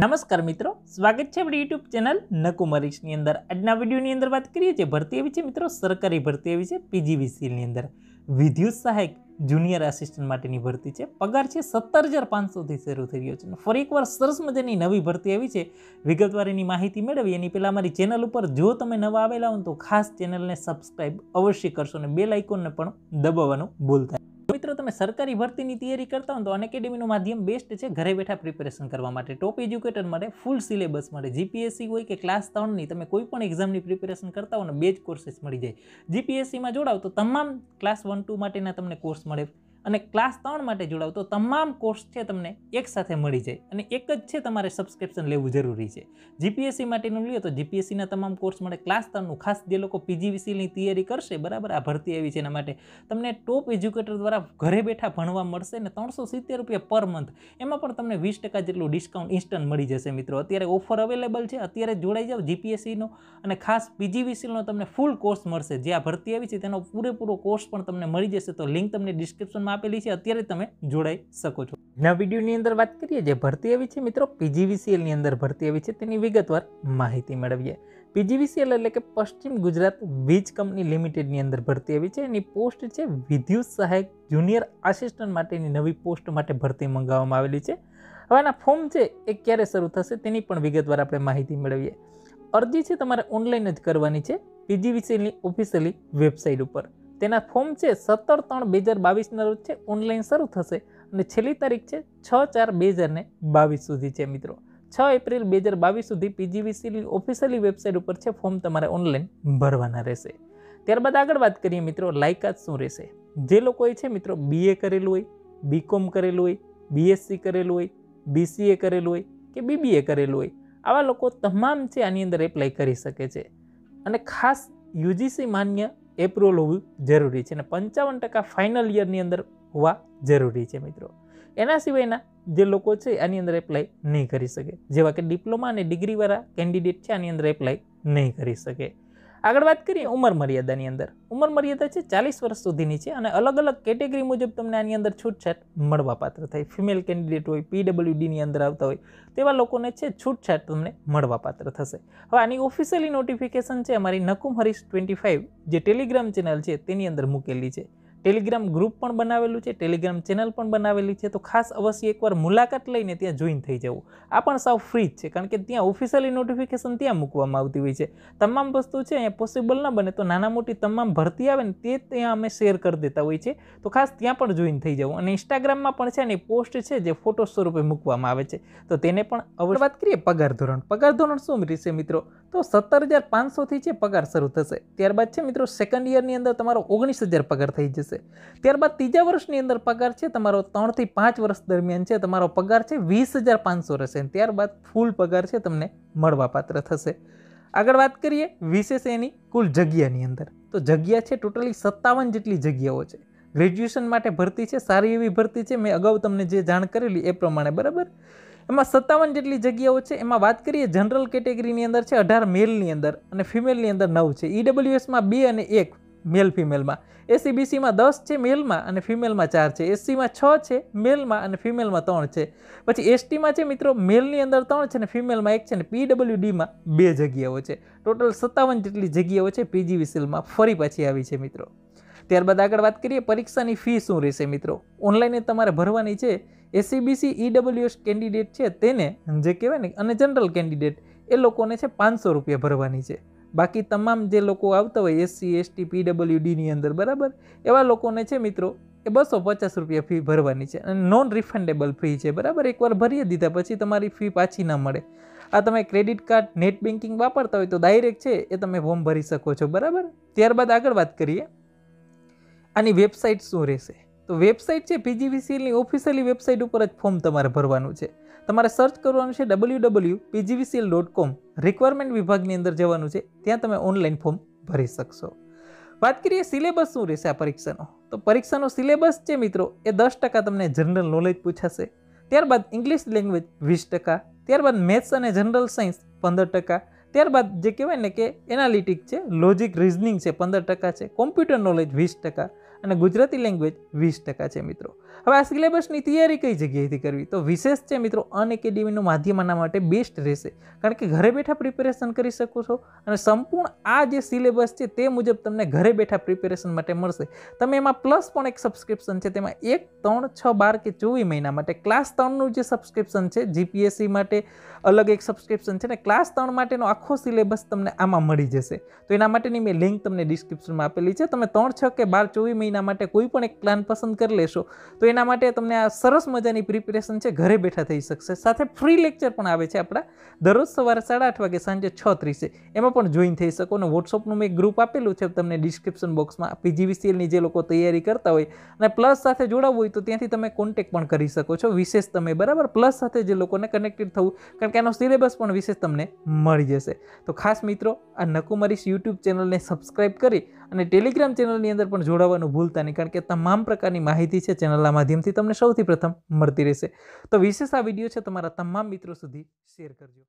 નમસ્કાર મિત્રો સ્વાગત છે આપણી યુટ્યુબ ચેનલ નકુમરીશની અંદર આજના વિડીયોની અંદર વાત કરીએ છીએ ભરતી આવી છે મિત્રો સરકારી ભરતી આવી છે પીજીવીસીની અંદર વિદ્યુત સહાયક જુનિયર આસિસ્ટન્ટ માટેની ભરતી છે પગાર છે સત્તર હજાર પાંચસોથી શરૂ થઈ રહ્યો છે ફરી એકવાર સરસ મજાની નવી ભરતી આવી છે વિગતવાર એની માહિતી મેળવી એની પહેલાં અમારી ચેનલ ઉપર જો તમે નવા આવેલા હો તો ખાસ ચેનલને સબસ્ક્રાઈબ અવશ્ય કરશો અને બે આઇકોનને પણ દબાવવાનું ભૂલતા મિત્રો તમે સરકારી ભરતીની તૈયારી કરતા હોય તો અનએકેડેમીનું માધ્યમ બેસ્ટ છે ઘરે બેઠા પ્રિપેરેશન કરવા માટે ટોપ એજ્યુકેટર માટે ફૂલ સિલેબસ મળે જીપીએસસી હોય કે ક્લાસ ત્રણની તમે કોઈ પણ એક્ઝામની પ્રિપેરેશન કરતા હોય ને બે જ કોર્સીસ મળી જાય જીપીએસસીમાં જોડાવ તો તમામ ક્લાસ વન ટુ માટેના તમને કોર્સ મળે અને ક્લાસ ત્રણ માટે જોડાવ તો તમામ કોર્સ છે તમને એકસાથે મળી જાય અને એક જ છે તમારે સબસ્ક્રિપ્શન લેવું જરૂરી છે જીપીએસસી માટેનું લઈએ તો જીપીએસસીના તમામ કોર્સ માટે ક્લાસ ત્રણનું ખાસ જે લોકો પીજીવીસીની તૈયારી કરશે બરાબર આ ભરતી આવી છે એના માટે તમને ટોપ એજ્યુકેટર દ્વારા ઘરે બેઠા ભણવા મળશે અને ત્રણસો સિત્તેર રૂપિયા પર મંથ એમાં પણ તમને વીસ ટકા જેટલું ડિસ્કાઉન્ટ ઇન્સ્ટન્ટ મળી જશે મિત્રો અત્યારે ઓફર અવેલેબલ છે અત્યારે જોડાઈ જાઓ જીપીએસસીનો અને ખાસ પીજીવીસીનો તમને ફૂલ કોર્સ મળશે જે આ ભરતી આવી છે તેનો પૂરેપૂરો કોર્સ પણ તમને મળી જશે તો લિંક તમને ડિસ્ક્રિપ્શનમાં ટેલિગ્રામ આપેલી છે અત્યારે તમે જોડાઈ શકો છો ના વિડીયોની અંદર વાત કરીએ જે ભરતી આવી છે મિત્રો પીજીવીસીએલની અંદર ભરતી આવી છે તેની વિગતવાર માહિતી મેળવીએ પીજીવીસીએલ એટલે કે પશ્ચિમ ગુજરાત વીજ કંપની લિમિટેડની અંદર ભરતી આવી છે એની પોસ્ટ છે વિદ્યુત સહાયક જુનિયર આસિસ્ટન્ટ માટેની નવી પોસ્ટ માટે ભરતી મંગાવવામાં આવેલી છે હવે આના ફોર્મ છે એ ક્યારે શરૂ થશે તેની પણ વિગતવાર આપણે માહિતી મેળવીએ અરજી છે તમારે ઓનલાઈન જ કરવાની છે પીજીવીસીએલની ઓફિશિયલી વેબસાઇટ ઉપર તેના ફોર્મ છે સત્તર ત્રણ બે હજાર બાવીસના રોજ છે ઓનલાઈન શરૂ થશે અને છેલ્લી તારીખ છે છ ચાર બે હજાર ને બાવીસ સુધી છે મિત્રો છ એપ્રિલ બે હજાર બાવીસ સુધી પીજીવીસીની ઓફિશિયલી વેબસાઇટ ઉપર છે ફોર્મ તમારે ઓનલાઈન ભરવાના રહેશે ત્યારબાદ આગળ વાત કરીએ મિત્રો લાયકાત શું રહેશે જે લોકોએ છે મિત્રો બીએ કરેલું હોય બીકોમ કરેલું હોય બીએસસી કરેલું હોય બીસીએ કરેલું હોય કે બીબીએ કરેલું હોય આવા લોકો તમામ છે આની અંદર એપ્લાય કરી શકે છે અને ખાસ યુજીસી માન્ય એપ્રુવલ હોવું જરૂરી છે અને પંચાવન ટકા ફાઇનલ યરની અંદર હોવા જરૂરી છે મિત્રો એના સિવાયના જે લોકો છે આની અંદર એપ્લાય નહીં કરી શકે જેવા કે ડિપ્લોમા અને ડિગ્રીવાળા કેન્ડિડેટ છે આની અંદર એપ્લાય નહીં કરી શકે આગળ વાત કરીએ ઉંમર મર્યાદાની અંદર ઉંમર મર્યાદા છે ચાલીસ વર્ષ સુધીની છે અને અલગ અલગ કેટેગરી મુજબ તમને આની અંદર છૂટછાટ મળવા પાત્ર થાય ફિમેલ કેન્ડિડેટ હોય પીડબ્લ્યુડીની અંદર આવતા હોય તેવા લોકોને છે છૂટછાટ તમને મળવા પાત્ર થશે હવે આની ઓફિશિયલી નોટિફિકેશન છે અમારી નકુમ હરીશ ટ્વેન્ટી ફાઇવ જે ટેલિગ્રામ ચેનલ છે તેની અંદર મૂકેલી છે ટેલિગ્રામ ગ્રુપ પણ બનાવેલું છે ટેલિગ્રામ ચેનલ પણ બનાવેલી છે તો ખાસ અવશ્ય એકવાર મુલાકાત લઈને ત્યાં જોઈન થઈ જવું આ પણ સાવ ફ્રી જ છે કારણ કે ત્યાં ઓફિશિયલી નોટિફિકેશન ત્યાં મૂકવામાં આવતી હોય છે તમામ વસ્તુ છે અહીંયા પોસિબલ ન બને તો નાના મોટી તમામ ભરતી આવે ને તે ત્યાં અમે શેર કરી દેતા હોય છે તો ખાસ ત્યાં પણ જોઈન થઈ જવું અને ઇન્સ્ટાગ્રામમાં પણ છે અને પોસ્ટ છે જે ફોટો સ્વરૂપે મૂકવામાં આવે છે તો તેને પણ અવશ્ય વાત કરીએ પગાર ધોરણ પગાર ધોરણ શું રહેશે મિત્રો તો સત્તર હજાર પાંચસોથી છે પગાર શરૂ થશે ત્યારબાદ છે મિત્રો સેકન્ડ યરની અંદર તમારો ઓગણીસ હજાર પગાર થઈ જશે રહેશે ત્યારબાદ ત્રીજા વર્ષની અંદર પગાર છે તમારો ત્રણથી પાંચ વર્ષ દરમિયાન છે તમારો પગાર છે વીસ હજાર પાંચસો રહેશે ત્યારબાદ ફૂલ પગાર છે તમને મળવાપાત્ર થશે આગળ વાત કરીએ વિશેષ એની કુલ જગ્યાની અંદર તો જગ્યા છે ટોટલી સત્તાવન જેટલી જગ્યાઓ છે ગ્રેજ્યુએશન માટે ભરતી છે સારી એવી ભરતી છે મેં અગાઉ તમને જે જાણ કરેલી એ પ્રમાણે બરાબર એમાં સત્તાવન જેટલી જગ્યાઓ છે એમાં વાત કરીએ જનરલ કેટેગરીની અંદર છે અઢાર મેલની અંદર અને ફિમેલની અંદર નવ છે ઈડબ્લ્યુએસમાં બે અને એક મેલ ફિમેલમાં એસીબીસીમાં દસ છે મેલમાં અને ફિમેલમાં ચાર છે એસસીમાં છ છે મેલમાં અને ફિમેલમાં ત્રણ છે પછી એસટીમાં છે મિત્રો મેલની અંદર ત્રણ છે અને ફિમેલમાં એક છે અને પીડબ્લ્યુડીમાં બે જગ્યાઓ છે ટોટલ સત્તાવન જેટલી જગ્યાઓ છે પીજીવીસીલમાં ફરી પાછી આવી છે મિત્રો ત્યારબાદ આગળ વાત કરીએ પરીક્ષાની ફી શું રહેશે મિત્રો ઓનલાઈને તમારે ભરવાની છે એસીબીસી ઈડબ્લ્યુએસ કેન્ડિડેટ છે તેને જે કહેવાય ને અને જનરલ કેન્ડિડેટ એ લોકોને છે પાંચસો રૂપિયા ભરવાની છે બાકી તમામ જે લોકો આવતા હોય એસસી એસટી પીડબ્લ્યુડીની અંદર બરાબર એવા લોકોને છે મિત્રો એ બસો પચાસ રૂપિયા ફી ભરવાની છે અને નોન રિફંડેબલ ફી છે બરાબર એકવાર ભરી દીધા પછી તમારી ફી પાછી ના મળે આ તમે ક્રેડિટ કાર્ડ નેટ બેન્કિંગ વાપરતા હોય તો ડાયરેક્ટ છે એ તમે ફોર્મ ભરી શકો છો બરાબર ત્યારબાદ આગળ વાત કરીએ આની વેબસાઇટ શું રહેશે તો વેબસાઇટ છે પીજીવીસીએલની ઓફિશિયલી વેબસાઇટ ઉપર જ ફોર્મ તમારે ભરવાનું છે તમારે સર્ચ કરવાનું છે W W PGVCL dot com requirement વિભાગની અંદર જવાનું છે ત્યાં તમે ઓનલાઈન ફોર્મ ભરી શકશો વાત કરીએ સિલેબસ શું રહેશે આ પરીક્ષાનો તો પરીક્ષાનો સિલેબસ છે મિત્રો એ દસ ટકા તમને જનરલ નોલેજ પૂછાશે ત્યારબાદ ઇંગ્લિશ લેંગ્વેજ વીસ ટકા ત્યારબાદ મેથ્સ અને જનરલ સાયન્સ પંદર ટકા ત્યારબાદ જે કહેવાય ને કે એનાલિટિક છે લોજિક રિઝનિંગ છે પંદર ટકા છે કોમ્પ્યુટર નોલેજ વીસ ટકા અને ગુજરાતી લેંગ્વેજ વીસ ટકા છે મિત્રો હવે આ સિલેબસની તૈયારી કઈ જગ્યાએથી કરવી તો વિશેષ છે મિત્રો અન એકેડેમીનું માધ્યમ આના માટે બેસ્ટ રહેશે કારણ કે ઘરે બેઠા પ્રિપેરેશન કરી શકો છો અને સંપૂર્ણ આ જે સિલેબસ છે તે મુજબ તમને ઘરે બેઠા પ્રિપેરેશન માટે મળશે તમે એમાં પ્લસ પણ એક સબસ્ક્રિપ્શન છે તેમાં એક ત્રણ છ બાર કે ચોવીસ મહિના માટે ક્લાસ ત્રણનું જે સબસ્ક્રિપ્શન છે જીપીએસસી માટે અલગ એક સબસ્ક્રિપ્શન છે ને ક્લાસ ત્રણ માટેનો આખો સિલેબસ તમને આમાં મળી જશે તો એના માટેની મેં લિંક તમને ડિસ્ક્રિપ્શનમાં આપેલી છે તમે ત્રણ છ કે બાર ચોવીસ મહિના મહિના માટે કોઈ પણ એક પ્લાન પસંદ કરી લેશો તો એના માટે તમને આ સરસ મજાની પ્રિપેરેશન છે ઘરે બેઠા થઈ શકશે સાથે ફ્રી લેક્ચર પણ આવે છે આપણા દરરોજ સવારે સાડા આઠ વાગે સાંજે છ ત્રીસે એમાં પણ જોઈન થઈ શકો અને વોટ્સઅપનું મેં એક ગ્રુપ આપેલું છે તમને ડિસ્ક્રિપ્શન બોક્સમાં પીજીવીસીએલની જે લોકો તૈયારી કરતા હોય અને પ્લસ સાથે જોડાવવું હોય તો ત્યાંથી તમે કોન્ટેક પણ કરી શકો છો વિશેષ તમે બરાબર પ્લસ સાથે જે લોકોને કનેક્ટેડ થવું કારણ કે એનો સિલેબસ પણ વિશેષ તમને મળી જશે તો ખાસ મિત્રો આ નકુમરીશ યુટ્યુબ ચેનલને સબસ્ક્રાઈબ કરી અને ટેલિગ્રામ ચેનલની અંદર પણ જોડાવાનું ભૂલતા નહીં કારણ કે તમામ પ્રકારની માહિતી છે ચેનલના માધ્યમથી તમને સૌથી પ્રથમ મળતી રહેશે તો વિશેષ આ વિડીયો છે તમારા તમામ મિત્રો સુધી શેર કરજો